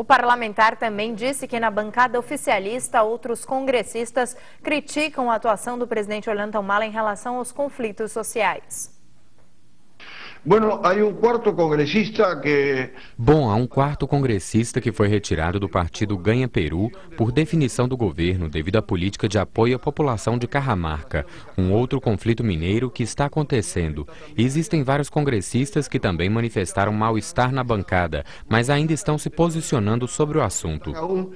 O parlamentar também disse que na bancada oficialista, outros congressistas criticam a atuação do presidente Orlando Mala em relação aos conflitos sociais. Bom, há um quarto congressista que foi retirado do partido Ganha Peru por definição do governo devido à política de apoio à população de Carramarca, um outro conflito mineiro que está acontecendo. Existem vários congressistas que também manifestaram mal-estar na bancada, mas ainda estão se posicionando sobre o assunto.